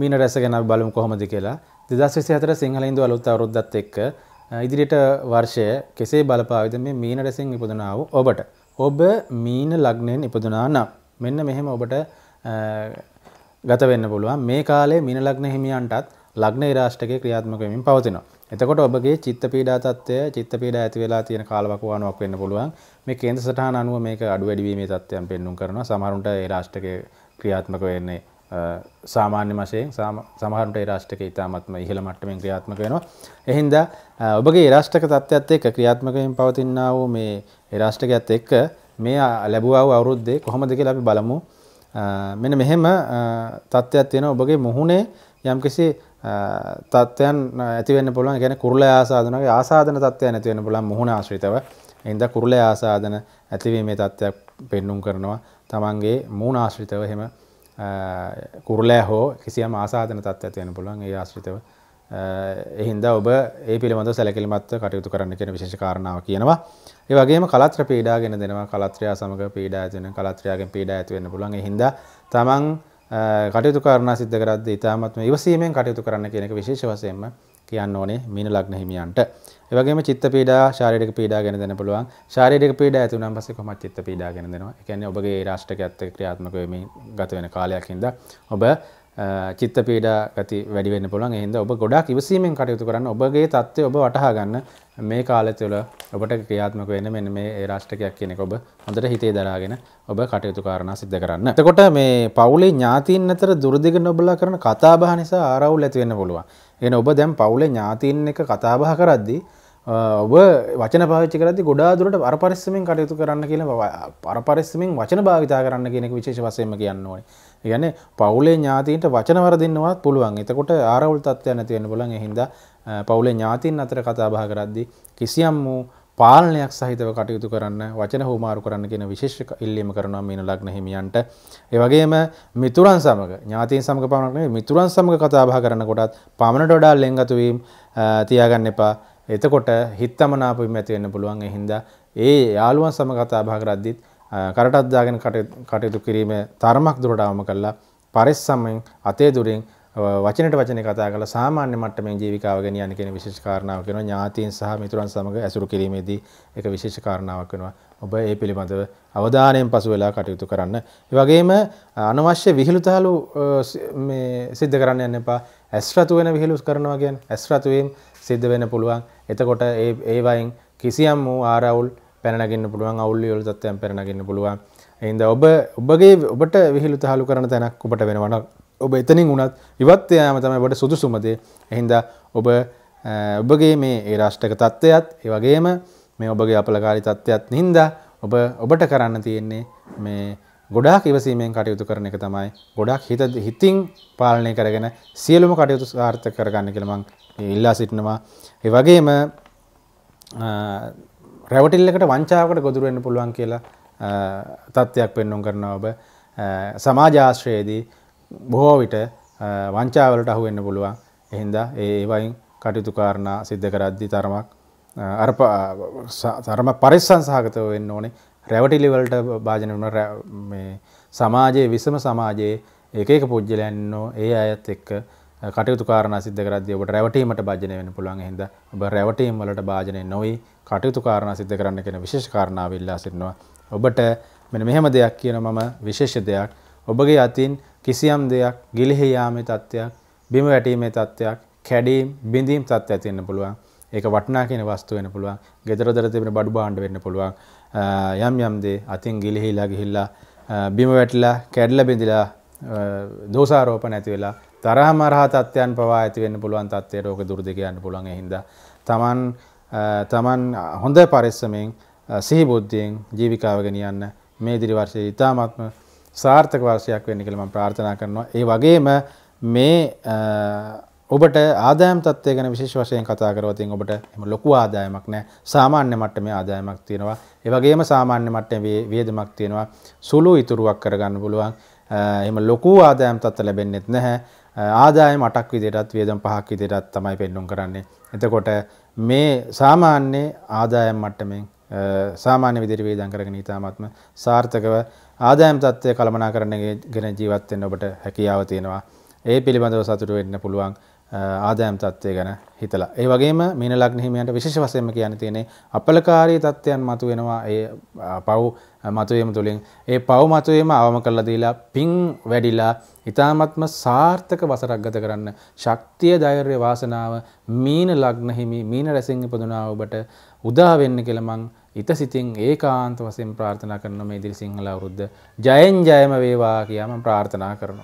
මීන රැස ගැන බලමු කොහොමද කියලා 2024 සිංහල ඉන්දු අලුත් අවුරුද්දත් එක්ක ඉදිරියට වර්ෂය කෙසේ බලපාවිද මේ මීන රැසෙන් ඉපදුනා වූ ඔබට ඔබ මීන ලග්නයෙන් ඉපදුනා නම් මෙන්න මෙහෙම ඔබට ගත වෙන්න පුළුවන් මේ කාලේ මීන ලග්න හිමියන්ටත් ලග්න ඉරාෂ්ටකයේ ක්‍රියාත්මක වෙමින් පවතිනවා. එතකොට ඔබගේ චිත්ත පීඩා තත්ත්වය චිත්ත පීඩා ඇති වෙලා තියෙන කාලවකවානුවක් වෙන්න පුළුවන්. මේ කේන්ද්‍ර සටහන අනුව මේක අඩු වැඩි වීමේ තත්ත්වයන් පෙන්눔 කරනවා. සමහරුන්ට ඒ රාෂ්ටකයේ ක්‍රියාත්මක වෙන්නේ සාමාන්‍ය වශයෙන් සමහරට රාෂ්ටක ඉතාමත්ම ඉහළ මට්ටමින් ක්‍රියාත්මක වෙනවා. එහින්ද ඔබගේ රාෂ්ටක තත්ත්වයක්ත් එක්ක ක්‍රියාත්මකයෙන් පවතින්න වූ මේ රාෂ්ටකයක්ත් එක්ක මේ ලැබුවාව අවුරුද්දේ කොහොමද කියලා අපි බලමු. මෙන්න මෙහෙම තත්ත්වයක් තියෙනවා ඔබගේ මුහුණේ යම්කිසි තත්ත්වයන් ඇති වෙන්න පුළුවන්. ඒ කියන්නේ කුරුල ආසාදනගේ ආසාදන තත්ත්වයන් ඇති වෙන්න පුළුවන් මුහුණ ආශ්‍රිතව. එහින්ද කුරුල ආසාදන ඇතිවීමේ තත්ත්වයක් පෙන්눔 කරනවා. තමන්ගේ මූණ ආශ්‍රිතව එහෙම කුරලෑ හෝ කිසියම් ආසාධන තත් ඇති වෙන පුළුවන් ඒ ආශ්‍රිතව එහින්දා ඔබ ඒ පිළිබඳව සැලකිලිමත්ව කටයුතු කරන්න කියන විශේෂ කාරණාව කියනවා. ඒ වගේම කලත්‍ර පීඩා ගෙන දෙනවා. කලත්‍රයා සමග පීඩා ඇති වෙන කලත්‍රයාගෙන් පීඩා ඇති වෙන්න පුළුවන්. ඒ හින්දා තමන් කටයුතු කාරණා සිද්ධ කරද්දී ඉතාමත්ම ඉවසීමෙන් කටයුතු කරන්න කියන එක විශේෂ වශයෙන්ම කියන්න ඕනේ මීන ලග්න හිමියන්ට. ඒවගේම චිත්ත පීඩා ශාරීරික පීඩා ගැන දෙන්න පුළුවන්. ශාරීරික පීඩා ඇති වුණාන් පස්සේ කොහොමද චිත්ත පීඩා ගැන දෙනවා. ඒ කියන්නේ ඔබගේ රාෂ්ටකයත් එක්ක ක්‍රියාත්මක වෙමින් ගත වෙන කාලයක් හින්දා ඔබ චිත්ත පීඩා ගති වැඩි වෙන්න පුළුවන්. ඒ හින්දා ඔබ ගොඩාක් ඉවසීමෙන් කටයුතු කරන්න. ඔබගේ தත්ත්වය ඔබ වටහා ගන්න මේ කාලය තුළ ඔබට ක්‍රියාත්මක වෙන්න මෙන්න මේ ඒ රාෂ්ටකයක් කියන එක ඔබ හොඳට හිතේ දරාගෙන ඔබ කටයුතු කාරණා සිද්ධ කරන්න. එතකොට මේ පවුලේ ඥාතීන් අතර දුරදිග නොබලා කරන කතාබහ නිසා ආරවුල් ඇති වෙන්න පුළුවන්. එන ඔබ දැන් පවුලේ ඥාතීන් එක කතාබහ කරද්දී වචන පාච්ච කරද ගොඩාදුරට පරපරිස්සමෙන් කටයුතු කරන්න කියන පරපරිස්සමෙන් වචන භාවිතා කරන්න කියෙනෙක විශේෂ වසයම කියන්න ඕන ගැන පවුලේ ඥාතීන්ට වචනවරදින්නවත් පුළුවන් එතකොට ආරවුල් තත්වය නැතිවෙන පුලන් හිද පවුලේ ඥාතින් අතර කතාබා කරද්දි කිසියම් වූ පාලනයක් සහිතව කටයුතු කරන්න වචන හෝමාරු කරන්න කියෙන විශේෂ ඉල්ලීම කරනවා මීන ලක්න හිමියන්ට ඒවගේම මිතුරන් සමග ඥාතින් සමග පමණන මිතුරන් සමග කතාබා කරන කොටත් පමණට ඩා ලෙංගතුවීම් තියාගන්න එපා එතකොට හිත්තමනාපීම ඇති වෙන්න පුළුවන්. ඒ හින්දා ඒ යාළුවන් සමග කතා බහ කරද්දිත් කරටත් දාගෙන කටයුතු කිරීම තරමක් දුරට අවම කළා. පරිස්සමෙන් අතේ දුරින් වචනට වචනේ කතා කරලා සාමාන්‍ය මට්ටමේ ජීවිකාව ගෙනියන්න කියන විශේෂ කාරණාවක් වෙනවා ඥාතීන් සහ මිතුරන් සමග ඇසුරු කිරීමේදී ඒක විශේෂ කාරණාවක් වෙනවා ඔබ ඒ පිළිබඳව අවධානයෙන් පසු වෙලා කටයුතු කරන්න. ඒ වගේම අනවශ්‍ය විහිළුතාලු මේ සිද්ධ කරන්න යන්න එපා. ඇස් රතු වෙන විහිළු කරනවා කියන්නේ ඇස් රතුවෙන් සිද්ධ වෙන්න පුළුවන්. එතකොට ඒ ඒවයින් කිසියම් වූ ආරවුල් පැනගන්න පුළුවන් අවුල්ලියොල් තත්වයන් පැනගන්න පුළුවන් එයින්ද ඔබ ඔබගේ ඔබට විහිළු තහලු කරන තැනක් ඔබට වෙනවන ඔබ එතනින් වුණත් ඉවත්යෑම තමයි ඔබට සුදුසුමදේ එහින්ද ඔබ ඔබගේ මේ ඒ රාෂ්ටක තත්ත්වයත් ඒවගේම මේ ඔබගේ අපලකාරි තත්ත්වයත් හින්දා ඔබ ඔබට කරන්න තියෙන්නේ මේ ගොඩාක් ඉවසීමෙන් කටයුතු කරන එක තමයි ගොඩක් හිත හිතින් පාලනය කරගෙන සියලුම කටයුතු සාර්ථක කරගන්න කියලා මම ඉල්ලා සිටිනවා. ඒ වගේම රැවටිල්ලකට වංචාවකට ගොදුරු වෙන්න පුළුවන් කියලා තත්ත්වයක් පෙන්වුම් කරනවා ඔබ. සමාජ ආශ්‍රයයේදී බොහෝ විට වංචාවලට අහු වෙන්න පුළුවන්. එහෙනම් ඒ වයින් කටයුතු කාරණා සිද්ධ කරද්දී තරමක් අර තරම පරිස්සම් සහගතව වෙන්න ඕනේ රැවටිලිවලට භාජන වුණ සමාජයේ විසම සමාජයේ ඒකක පුද්ජලයන්නෝ ඒ අයත් එක්ක කටයුතු කාරණ සිද්ධ කරද්දී ඔබට රැවටීමට භාජනය වෙන්න පුළුවන් හින්දා ඔබ රැවටීම් වලට භාජනය නොවි කටයුතු කාරණ සිද්ධ කරන්න කියන විශේෂ කාරණාව ඉල්ලා සිටිනවා ඔබට මෙන්න මෙහෙම දෙයක් කියන මම විශේෂ දෙයක් ඔබගේ අතින් කිසියම් දෙයක් ගිලිහි යාමේ තත්ත්වයක් බිම වැටීමේ තත්ත්වයක් කැඩීම් බිඳීම් තත්ත්වයක් තියෙන්න පුළුවන් ඒක වටනා කියන වස්තු වෙන පුළුවන් ගෙදරදර තිබෙන බඩු බාණ්ඩ වෙන්න පුළුවන් යම් යම් දේ අතින් ගිලිහිලා ගිහිල්ලා බිම වැටිලා කැඩිලා බිඳිලා දෝෂාරෝපණ ඇති වෙලා තරහ මරහ තත්ත්වයන් පවා ඇති වෙන්න පුළුවන් තත්ත්වයට ඕක දුර්ද කියන්න පුළුවන් ඒ හින්දා Taman Taman හොඳ පරිස්සමෙන් සිහි බුද්ධියෙන් ජීවිකාව ගෙනියන්න මේ ඉදිරි වර්ෂයේ ඉතාමත්ම සාර්ථක වර්ෂයක් වෙන්න කියලා මම ප්‍රාර්ථනා කරනවා. ඒ වගේම මේ ඔබට ආදායම් තත්ත්වය ගැන විශේෂ වශයෙන් කතා කරනවා. ඉතින් ඔබට එහෙම ලොකු ආදායමක් නැහැ. සාමාන්‍ය මට්ටමේ ආදායමක් තියෙනවා. ඒ වගේම සාමාන්‍ය මට්ටමේ වේදමක් තියෙනවා. සුළු ඉතුරුවක් කරගන්න පුළුවන්. එහෙම ලොකු ආදායම් තත්ත්ව ලැබෙන්නේත් නැහැ. ආදායම 8ක් විදිහටත් වේදම් 5ක් විදිහටත් තමයි පෙන්වුම් කරන්නේ. එතකොට මේ සාමාන්‍ය ආදායම් මට්ටමින් සාමාන්‍ය විදිහට වේදම් කරගෙන ඊටාත්ම සාර්ථකව ආදායම් තත්ත්වය කළමනාකරණය ගැන ජීවත් වෙන්න ඔබට හැකියාව තියෙනවා. ඒ පිළිබඳව සතුටු වෙන්න පුළුවන්. ආදායම් තත්ත්වය ගැන හිතලා. ඒ වගේම මීන ලග්න හිමියන්ට විශේෂ වශයෙන්ම කියන්න තියෙන්නේ අපලකාරී තත්ත්වයන් මතුවෙනවා ඒ පව් මතුවීම තුලින්. ඒ පව් මතුවීම අවම කරලා දීලා පිං වැඩිලා ඊ타ත්ම සාර්ථක වසරක් ගත කරන්න ශක්තිය ධෛර්ය වාසනාව මීන ලග්න හිමි මීන රැසින් ඉපදුනා ඔබට උදා වෙන්න කියලා මං ඉතසිතින් ඒකාන්ත වශයෙන් ප්‍රාර්ථනා කරන මේ ඉදිරි සිංහල අවුරුද්ද ජයෙන් ජයම වේවා කියලා මම ප්‍රාර්ථනා කරනවා.